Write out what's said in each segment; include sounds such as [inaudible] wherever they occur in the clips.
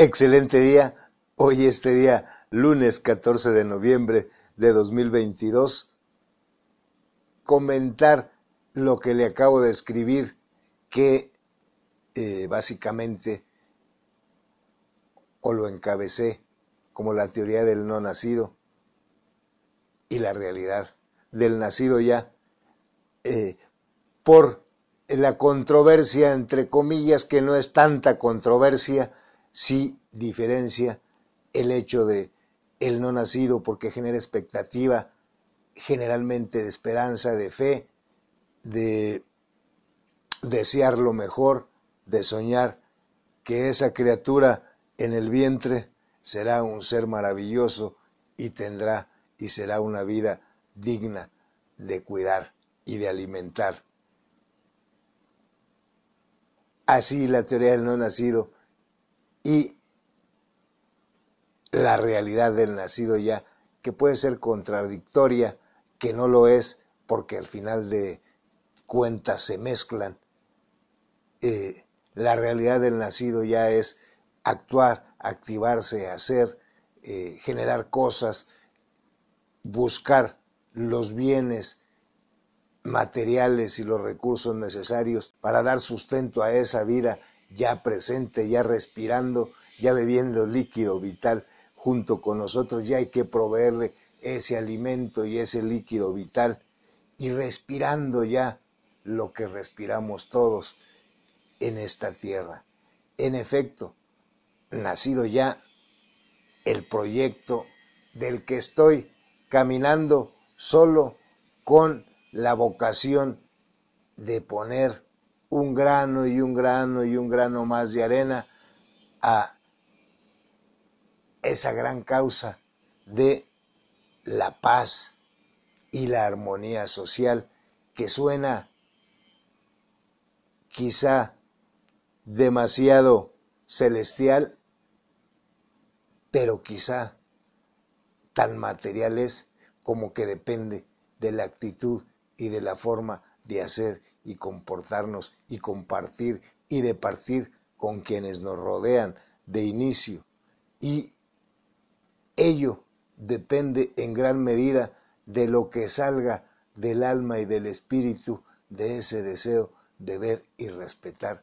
Excelente día, hoy este día, lunes 14 de noviembre de 2022, comentar lo que le acabo de escribir, que eh, básicamente, o lo encabecé como la teoría del no nacido y la realidad del nacido ya, eh, por la controversia, entre comillas, que no es tanta controversia, sí diferencia el hecho de el no nacido porque genera expectativa generalmente de esperanza, de fe, de desear lo mejor, de soñar que esa criatura en el vientre será un ser maravilloso y tendrá y será una vida digna de cuidar y de alimentar. Así la teoría del no nacido y la realidad del nacido ya, que puede ser contradictoria, que no lo es, porque al final de cuentas se mezclan. Eh, la realidad del nacido ya es actuar, activarse, hacer, eh, generar cosas, buscar los bienes materiales y los recursos necesarios para dar sustento a esa vida ya presente, ya respirando, ya bebiendo líquido vital junto con nosotros, ya hay que proveerle ese alimento y ese líquido vital y respirando ya lo que respiramos todos en esta tierra. En efecto, nacido ya el proyecto del que estoy caminando solo con la vocación de poner un grano y un grano y un grano más de arena a esa gran causa de la paz y la armonía social que suena quizá demasiado celestial, pero quizá tan material es como que depende de la actitud y de la forma de hacer y comportarnos y compartir y de partir con quienes nos rodean de inicio. Y ello depende en gran medida de lo que salga del alma y del espíritu de ese deseo de ver y respetar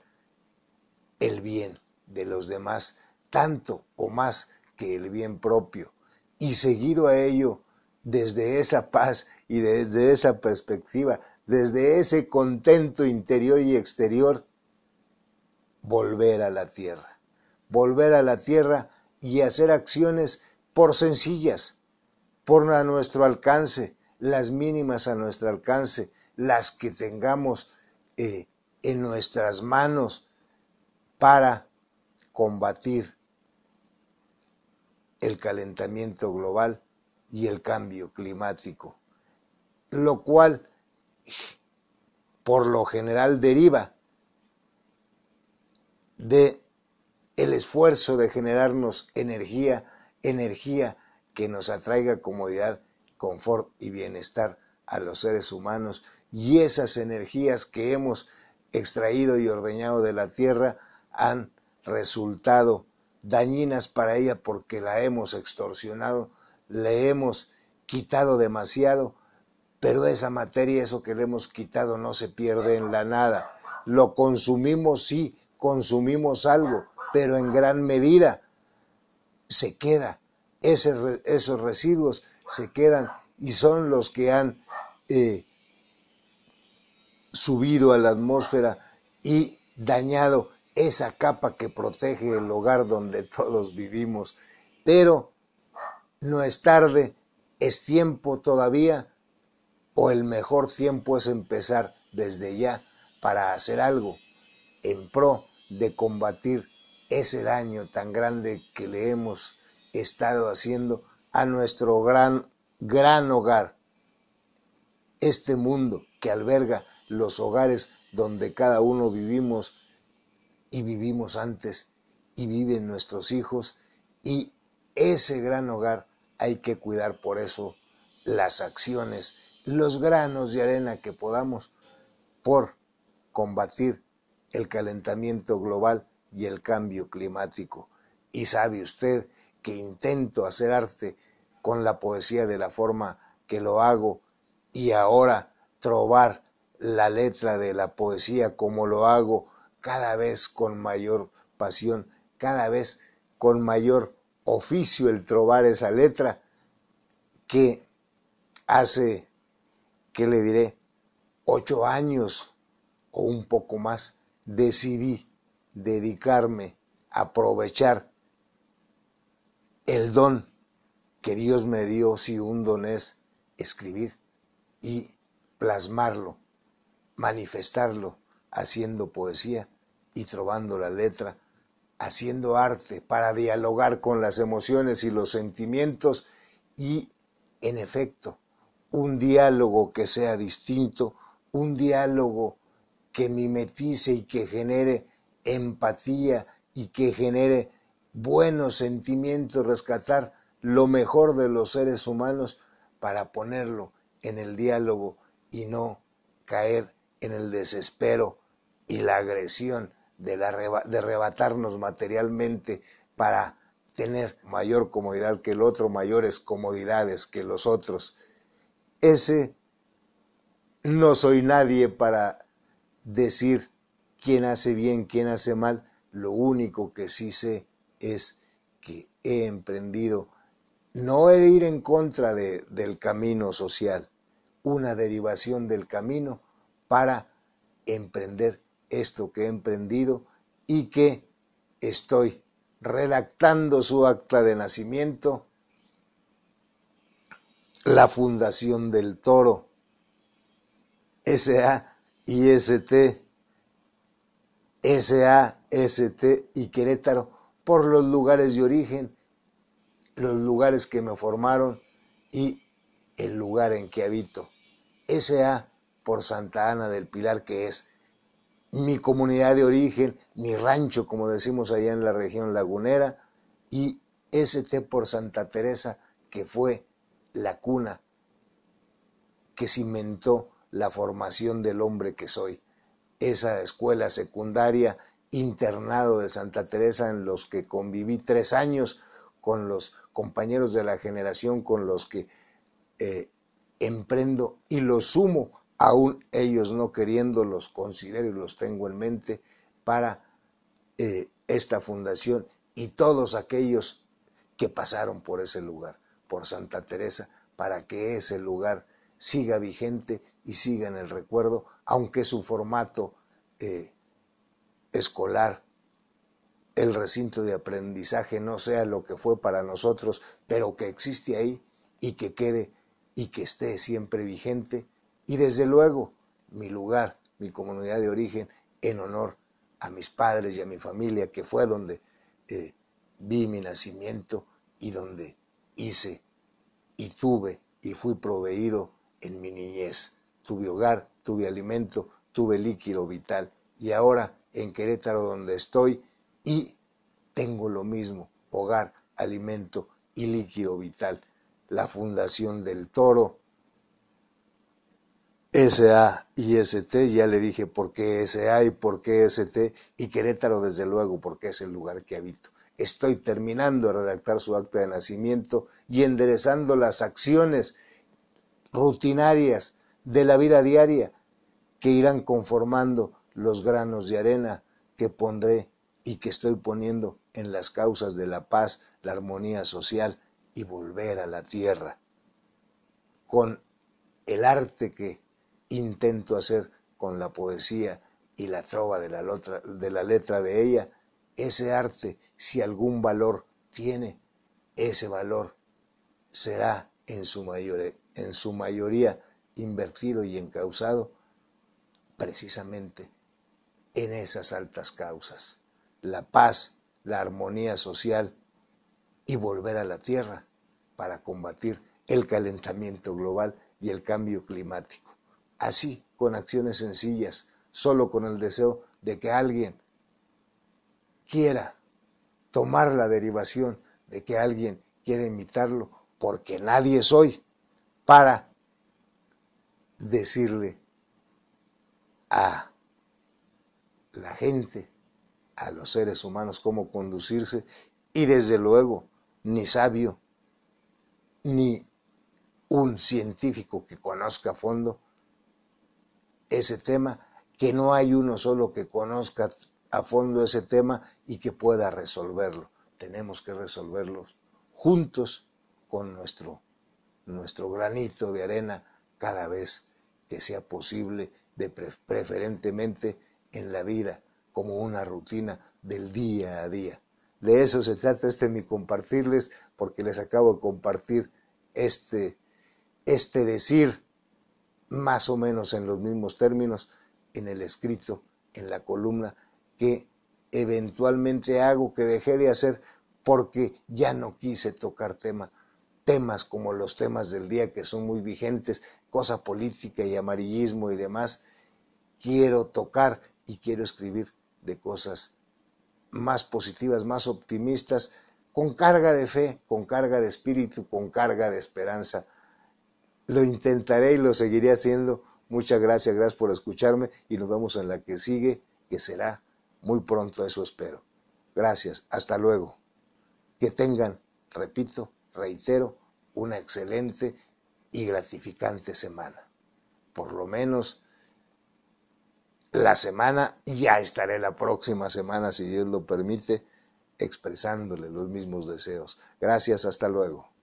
el bien de los demás, tanto o más que el bien propio. Y seguido a ello, desde esa paz y desde esa perspectiva, desde ese contento interior y exterior, volver a la tierra, volver a la tierra y hacer acciones por sencillas, por a nuestro alcance, las mínimas a nuestro alcance, las que tengamos eh, en nuestras manos para combatir el calentamiento global y el cambio climático lo cual por lo general deriva de el esfuerzo de generarnos energía, energía que nos atraiga comodidad, confort y bienestar a los seres humanos y esas energías que hemos extraído y ordeñado de la tierra han resultado dañinas para ella porque la hemos extorsionado, le hemos quitado demasiado pero esa materia, eso que le hemos quitado, no se pierde en la nada. Lo consumimos, sí, consumimos algo, pero en gran medida se queda. esos residuos se quedan y son los que han eh, subido a la atmósfera y dañado esa capa que protege el hogar donde [laughs] todos vivimos. Pero no es tarde, es tiempo todavía o el mejor tiempo es empezar desde ya para hacer algo en pro de combatir ese daño tan grande que le hemos estado haciendo a nuestro gran, gran hogar, este mundo que alberga los hogares donde cada uno vivimos y vivimos antes y viven nuestros hijos y ese gran hogar hay que cuidar por eso las acciones los granos de arena que podamos por combatir el calentamiento global y el cambio climático. Y sabe usted que intento hacer arte con la poesía de la forma que lo hago y ahora trobar la letra de la poesía como lo hago cada vez con mayor pasión, cada vez con mayor oficio el trobar esa letra que hace ¿qué le diré? Ocho años o un poco más decidí dedicarme a aprovechar el don que Dios me dio, si un don es escribir y plasmarlo, manifestarlo, haciendo poesía y trovando la letra, haciendo arte para dialogar con las emociones y los sentimientos y, en efecto, un diálogo que sea distinto, un diálogo que mimetice y que genere empatía y que genere buenos sentimientos, rescatar lo mejor de los seres humanos para ponerlo en el diálogo y no caer en el desespero y la agresión de, arrebatarnos materialmente para tener mayor comodidad que el otro, mayores comodidades que los otros. Ese no soy nadie para decir quién hace bien, quién hace mal. Lo único que sí sé es que he emprendido no he ir en contra del camino social, una derivación del camino para emprender esto que he emprendido y que estoy redactando su acta de nacimiento la Fundación del Toro, SA y ST, SA, ST y Querétaro, por los lugares de origen, los lugares que me formaron y el lugar en que habito. SA por Santa Ana del Pilar, que es mi comunidad de origen, mi rancho, como decimos allá en la región lagunera, y ST por Santa Teresa, que fue la cuna que cimentó la formación del hombre que soy. Esa escuela secundaria, internado de Santa Teresa, en los que conviví tres años con los compañeros de la generación con los que eh, emprendo y los sumo, aún ellos no queriendo, los considero y los tengo en mente para eh, esta fundación y todos aquellos que pasaron por ese lugar por Santa Teresa para que ese lugar siga vigente y siga en el recuerdo, aunque su formato eh, escolar, el recinto de aprendizaje no sea lo que fue para nosotros, pero que existe ahí y que quede y que esté siempre vigente. Y desde luego, mi lugar, mi comunidad de origen, en honor a mis padres y a mi familia, que fue donde eh, vi mi nacimiento y donde hice y tuve y fui proveído en mi niñez. Tuve hogar, tuve alimento, tuve líquido vital y ahora en Querétaro donde estoy y tengo lo mismo, hogar, alimento y líquido vital. La Fundación del Toro, SA y ST, ya le dije por qué SA y por qué ST y Querétaro desde luego porque es el lugar que habito estoy terminando de redactar su acta de nacimiento y enderezando las acciones rutinarias de la vida diaria que irán conformando los granos de arena que pondré y que estoy poniendo en las causas de la paz, la armonía social y volver a la tierra. Con el arte que intento hacer con la poesía y la trova de la, de la letra de ella, ese arte, si algún valor tiene, ese valor será en su, mayor, en su mayoría invertido y encausado precisamente en esas altas causas, la paz, la armonía social y volver a la tierra para combatir el calentamiento global y el cambio climático. Así, con acciones sencillas, solo con el deseo de que alguien quiera tomar la derivación de que alguien quiere imitarlo porque nadie soy para decirle a la gente, a los seres humanos cómo conducirse y desde luego ni sabio ni un científico que conozca a fondo ese tema, que no hay uno solo que conozca a fondo ese tema y que pueda resolverlo. Tenemos que resolverlo juntos con nuestro, nuestro granito de arena cada vez que sea posible, preferentemente en la vida, como una rutina del día a día. De eso se trata este mi compartirles, porque les acabo de compartir este, este decir, más o menos en los mismos términos, en el escrito, en la columna que eventualmente hago, que dejé de hacer porque ya no quise tocar tema, temas como los temas del día que son muy vigentes, cosa política y amarillismo y demás, quiero tocar y quiero escribir de cosas más positivas, más optimistas, con carga de fe, con carga de espíritu, con carga de esperanza. Lo intentaré y lo seguiré haciendo. Muchas gracias, gracias por escucharme y nos vemos en la que sigue, que será muy pronto eso espero. Gracias, hasta luego. Que tengan, repito, reitero, una excelente y gratificante semana. Por lo menos la semana, ya estaré la próxima semana, si Dios lo permite, expresándole los mismos deseos. Gracias, hasta luego.